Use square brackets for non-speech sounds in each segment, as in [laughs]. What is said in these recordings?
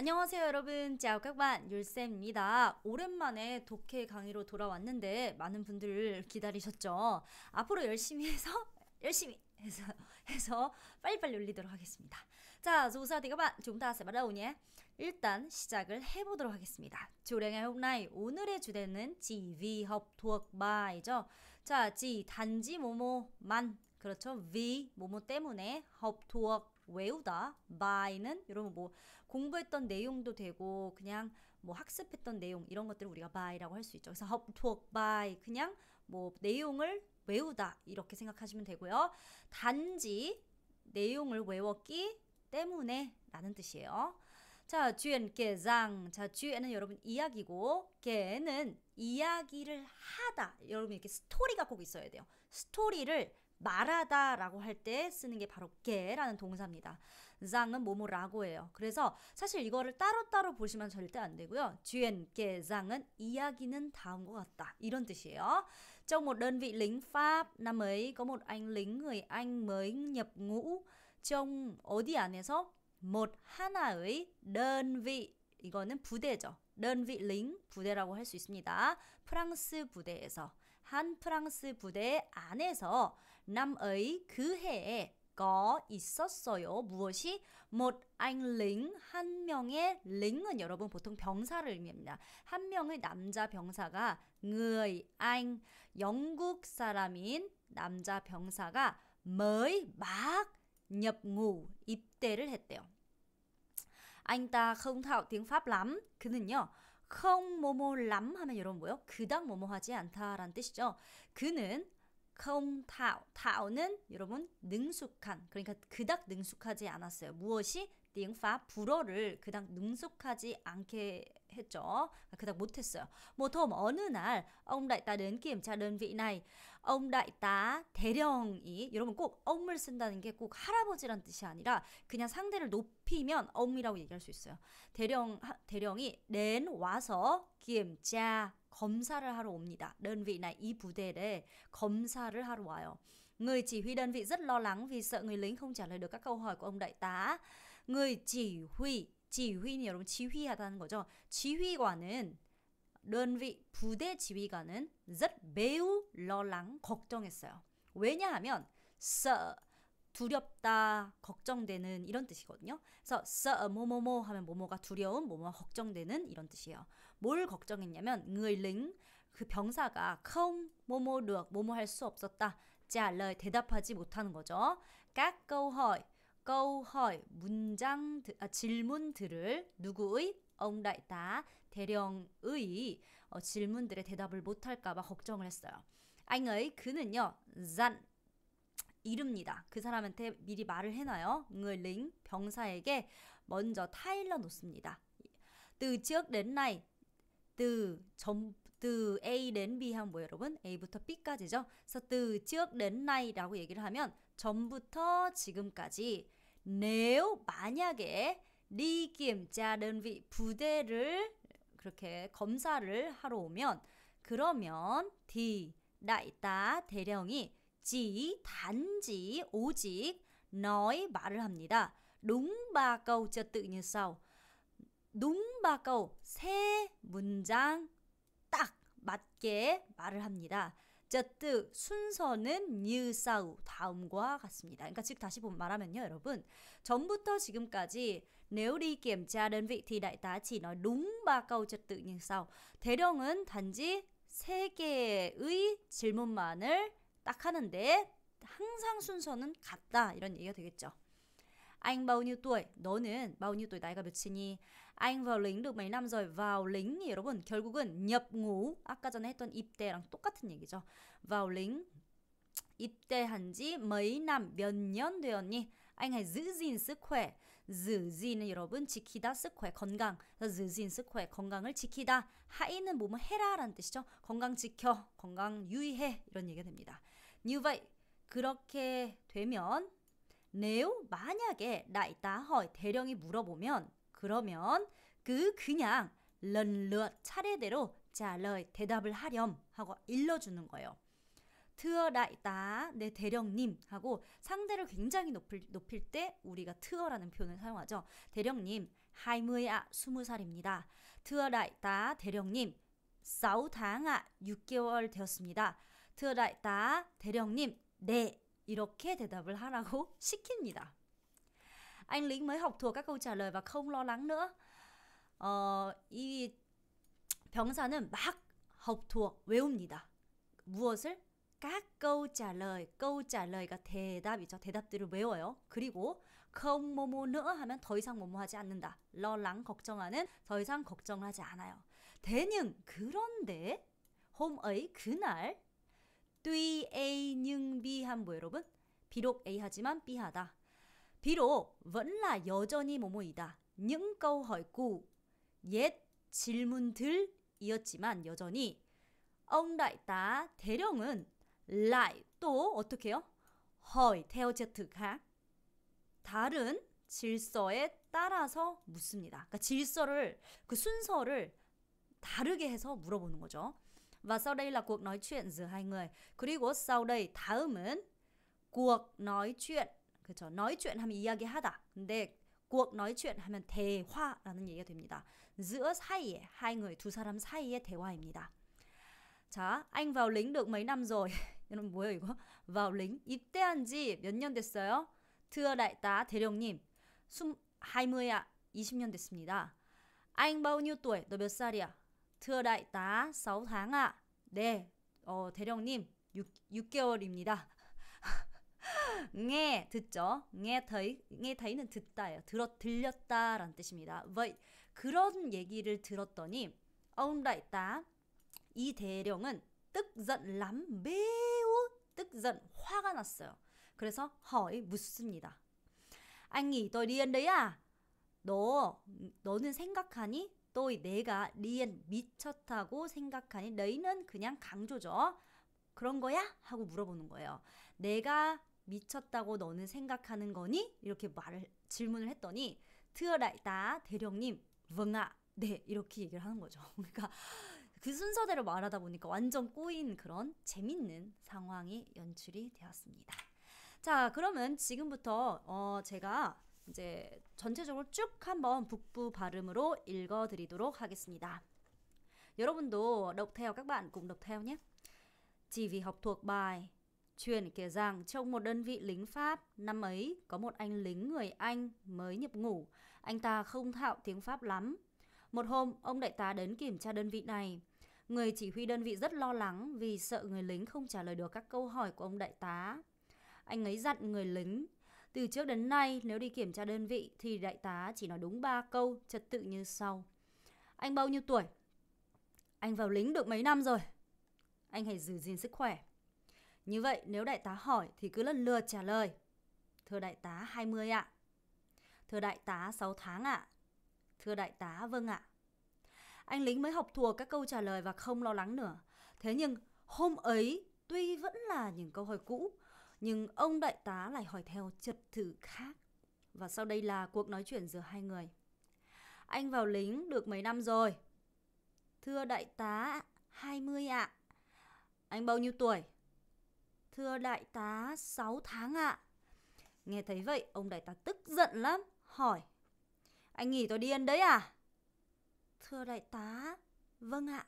안녕하세요 여러분 짜오 깍반 율쌤입니다 오랜만에 독해 강의로 돌아왔는데 많은 분들 기다리셨죠 앞으로 열심히 해서 [laughs] 열심히 해서 해서 빨리빨리 올리도록 하겠습니다 자 조사 디가반 chúng ta sẽ b ắ 일단 시작을 해보도록 하겠습니다 조례 ngày h 오늘의 주제는 지위 ỉ vì học 죠 자, 지 단지 모모만 그렇죠 위 모모 때문에 học t 외우다 by는 여러분 뭐 공부했던 내용도 되고 그냥 뭐 학습했던 내용 이런 것들을 우리가 by라고 할 수 있죠. 그래서 how to by 그냥 뭐 내용을 외우다 이렇게 생각하시면 되고요. 단지 내용을 외웠기 때문에 라는 뜻이에요. 자, 주엔 게장. 자, 주엔는 여러분 이야기고 게는 이야기를 하다. 여러분 이렇게 스토리가 꼭 있어야 돼요. 스토리를 말하다라고 할 때 쓰는 게 바로 게라는 동사입니다. 장은 뭐뭐라고예요. 그래서 사실 이거를 따로따로 보시면 절대 안 되고요. 주엔 게장은 이야기는 다음과 같다. 이런 뜻이에요. Trong một đơn vị lính Pháp năm ấy có một anh lính người Anh mới nhập ngũ trong 어디 안에서 một 하나의 đơn vị 이거는 부대죠. 런위링 부대라고 할 수 있습니다. 프랑스 부대에서 한 프랑스 부대 안에서 남의 그 해에 거 있었어요. 무엇이 못링한 명의 링은 여러분 보통 병사를 의미합니다. 한 명의 남자 병사가 의아 영국 사람인 남자 병사가 머이 막 n h 입대를 했대요. anh ta không thạo tiếng Pháp lắm. 그는요. không 뭐뭐 lắm 하면 여러분 뭐요? 그닥 뭐뭐 하지 않다라는 뜻이죠. 그는 가까 타오. 타오는 여러분 능숙한. 그러니까 그닥 능숙하지 않았어요. 무엇이 띵파 불어를 그닥 능숙하지 않게 했죠. 그닥 못했어요. m ộ 어느 날 ông đại tá đến kiểm 대령이 여러분 꼭 ô 을 쓴다는 게 꼭 할아버지란 뜻이 아니라 그냥 상대를 높이면 ô 이라고 얘기할 수 있어요. 대령 대령이 낸 와서 k i 검사를 하러 옵니다. Đơn vị này 이 부대를 검사를 하러 와요. Người chỉ huy đơn vị rất lo lắng vì sợ người lính không trả lời được các câu hỏi của ông đại tá. Người chỉ huy, chỉ huy 여러분 지휘하다는 거죠. 지휘관은 đơn vị 부대 지휘관은 rất 매우 lo lắng 걱정했어요. 왜냐하면 sợ 두렵다, 걱정되는 이런 뜻이거든요. 그래서 sợ 뭐뭐뭐 하면 뭐뭐가 두려움, 뭐뭐가 걱정되는 이런 뜻이에요. 뭘 걱정했냐면 의링 그 병사가 không 뭐뭐 được 뭐뭐 할수 없었다. 자를 대답하지 못하는 거죠. các câu hỏi câu hỏi 문장 아, 질문들을 누구의 엉다이다 대령의 어, 질문들의 대답을 못할까봐 걱정을 했어요. 아잉의 그는요 잔 이릅니다. 그 사람한테 미리 말을 해놔요. 응을링 병사에게 먼저 타일러 놓습니다. Từ trước đến nay, từ 점, từ A đến B 하면 뭐예요 여러분? A부터 B까지죠. 그래서 từ trước đến nay라고 얘기를 하면 전부터 지금까지 nếu 만약에 đi kiểm tra đơn vị 부대를 그렇게 검사를 하러 오면 그러면 thì đại tá 대령이 chỉ 단지 오직 nói 말을 합니다. đúng ba câu trật tự như sau. 농바가오 세 문장 딱 맞게 말을 합니다. 어쨌 순서는 뉴사우 다음과 같습니다. 그러니까 즉 다시 본 말하면요, 여러분 전부터 지금까지 nếu đi kiểm tra đơn vị thì đ 대령은 단지 세 개의 질문만을 딱 하는데 항상 순서는 같다 이런 얘기가 되겠죠. anh bao n 너는 bao n h 나이가 몇이니? anh vào lính được mấy năm rồi vào lính 여러분 결국은 nhập ngũ 아까 전에 했던 입대랑 똑같은 얘기죠. vào lính 입대한 지 mấy năm 몇년 되었니? anh hãy giữ gìn sức khỏe. giữ gìn 여러분 지키다 sức khỏe 건강. giữ gìn sức khỏe 건강을 지키다. hãy는 뭐뭐 해라라는 뜻이죠. 건강 지켜, 건강 유의해 이런 얘기가 됩니다. như vậy 그렇게 되면 nếu 만약에 나 있다 hỏi 대령이 물어보면 그러면 그 그냥 런르 차례대로 자러의 대답을 하렴 하고 일러주는 거예요. 트어라이다 내 네 대령님 하고 상대를 굉장히 높일, 높일 때 우리가 트어라는 표현을 사용하죠. 대령님 하이무야 스무 살입니다. 트어라이다 대령님 싸우당아 6개월 되었습니다. 트어라이다 대령님 네 이렇게 대답을 하라고 [laughs] 시킵니다. Anh lính mới học thuộc các câu trả lời và không lo lắng nữa. 어, 이 병사는 막 học 외웁니다. 무엇을? 각 câu lời, câu lời,가 대답이죠. 대답들을 외워요. 그리고 không 뭐뭐 nữa 하면 더 이상 뭐뭐 하지 않는다. 러랑 걱정하는 더 이상 걱정 하지 않아요. 대는 그런데 홈의 그날 t u A n B 한뭐 여러분? 비록 A 하지만 B 하다. 비록 vẫn là 여전히 뭐뭐이다. những câu hỏi cũ, 옛 질문들이었지만 여전히 ông đại tá 대령은 lại 또 어떻게 해요? hỏi theo 제트 thực khác. 다른 질서에 따라서 묻습니다. 그러니까 질서를 그 순서를 다르게 해서 물어보는 거죠. Và sau đây là cuộc nói chuyện giữa hai người. 그리고 sau đây 다음은 cuộc nói chuyện 그렇죠. nói chuyện 하면 이야기하다. 근데 cuộc nói chuyện 하면 대화라는 얘기가 됩니다. giữa 사이에 hai người 두 사람 사이의 대화입니다. 자, anh vào lính được mấy năm rồi? 여러분 뭐예요 이거? vào lính 입대한 지몇 년 됐어요? Thưa đại tá 대령님, 20야 20년 됐습니다. Anh bao nhiêu tuổi? 너몇 살이야? Thưa đại tá 6 tháng ạ. 아. 네, 어, 대령님 6, 6개월입니다. 네, 듣죠. nghe t h 는 듣다예요. 들어 들렸다라 뜻입니다. v 그런 얘기를 들었더니 ông đ ạ 이 대령은 tức 매우 t ứ 화가 났어요. 그래서 h ỏ 묻습니다. Anh nghĩ 너 너는 생각하니? 또 내가 리엔 미쳤다고 생각하니 너희는 그냥 강조죠. 그런 거야? 하고 물어보는 거예요. 내가 미쳤다고 너는 생각하는 거니? 이렇게 말을 질문을 했더니 트라이다 대령님 웡아 네 이렇게 얘기를 하는 거죠. [laughs] 그러니까 그 순서대로 말하다 보니까 완전 꼬인 그런 재밌는 상황이 연출이 되었습니다. 자 그러면 지금부터 어 제가 이제 전체적으로 쭉 한번 북부 발음으로 읽어드리도록 하겠습니다. 여러분도 đọc theo các t vì học Truyền kể rằng trong một đơn vị lính Pháp, năm ấy có một anh lính người Anh mới nhập ngủ. Anh ta không thạo tiếng Pháp lắm. Một hôm, ông đại tá đến kiểm tra đơn vị này. Người chỉ huy đơn vị rất lo lắng vì sợ người lính không trả lời được các câu hỏi của ông đại tá. Anh ấy dặn người lính, từ trước đến nay nếu đi kiểm tra đơn vị thì đại tá chỉ nói đúng 3 câu trật tự như sau. Anh bao nhiêu tuổi? Anh vào lính được mấy năm rồi? Anh hãy giữ gìn sức khỏe. Như vậy nếu đại tá hỏi thì cứ lần lượt trả lời. Thưa đại tá 20 ạ. Thưa đại tá 6 tháng ạ. Thưa đại tá vâng ạ. Anh lính mới học thuộc các câu trả lời và không lo lắng nữa. Thế nhưng hôm ấy tuy vẫn là những câu hỏi cũ, nhưng ông đại tá lại hỏi theo trật tự khác. Và sau đây là cuộc nói chuyện giữa hai người. Anh vào lính được mấy năm rồi? Thưa đại tá, 20 ạ. Anh bao nhiêu tuổi? Thưa đại tá 6 tháng ạ. Nghe thấy vậy ông đại tá tức giận lắm, hỏi. Anh nghỉ tôi điên đấy à? Thưa đại tá, vâng ạ.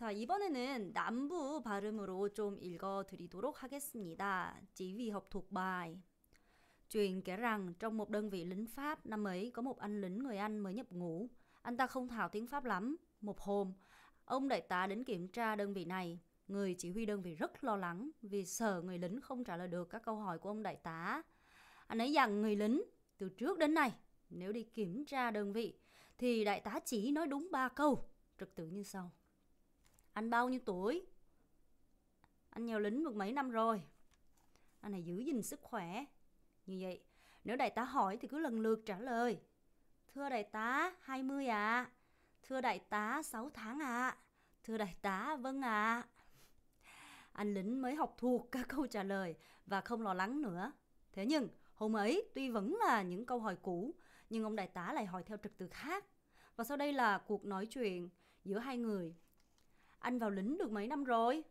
자, 이번에는 남부 발음으로 좀 읽어 드리도록 하겠습니다. Chỉ vì học thuộc bài. Truyền kể rằng trong một đơn vị lính Pháp năm ấy có một anh lính người Anh mới nhập ngũ. Anh ta không thảo tiếng Pháp lắm. Một hôm, ông đại tá đến kiểm tra đơn vị này. Người chỉ huy đơn vị rất lo lắng vì sợ người lính không trả lời được các câu hỏi của ông đại tá. Anh ấy rằng người lính, từ trước đến nay, nếu đi kiểm tra đơn vị, thì đại tá chỉ nói đúng ba câu, trực tự như sau. Anh bao nhiêu tuổi? Anh nhào lính được mấy năm rồi? Anh hãy giữ gìn sức khỏe. Như vậy, nếu đại tá hỏi thì cứ lần lượt trả lời. Thưa đại tá, 20 ạ. À. Thưa đại tá, 6 tháng ạ. À. Thưa đại tá, vâng ạ. À anh lính mới học thuộc [laughs] các câu trả lời và không lo lắng nữa. Thế nhưng, hôm ấy tuy vẫn là những câu hỏi cũ, nhưng ông đại tá lại hỏi theo trật tự khác. Và sau đây là cuộc nói chuyện giữa hai người. Anh vào lính được mấy năm rồi?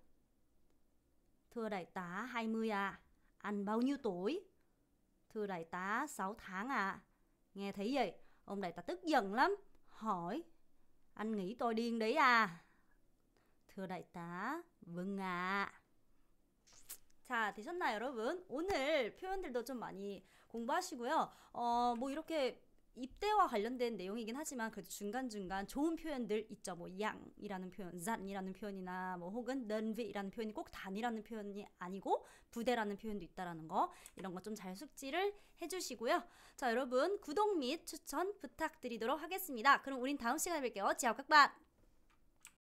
Thưa đại tá, 20 à. Anh bao nhiêu tuổi? Thưa đại tá, 6 tháng à. Nghe thấy vậy, ông đại tá tức giận lắm. Hỏi, anh nghĩ tôi điên đấy à? 들어있다. 뭔가. 자, 되셨나요, 여러분? 오늘 표현들도 좀 많이 공부하시고요. 어, 뭐 이렇게 입대와 관련된 내용이긴 하지만 그래도 중간중간 좋은 표현들 있죠. 뭐 양이라는 표현, 잔이라는 표현이나 뭐 혹은 는비라는 표현이 꼭 단이라는 표현이 아니고 부대라는 표현도 있다라는 거 이런 거 좀 잘 숙지를 해주시고요. 자 여러분 구독 및 추천 부탁드리도록 하겠습니다. 그럼 우린 다음 시간에 뵐게요. 지압 각반!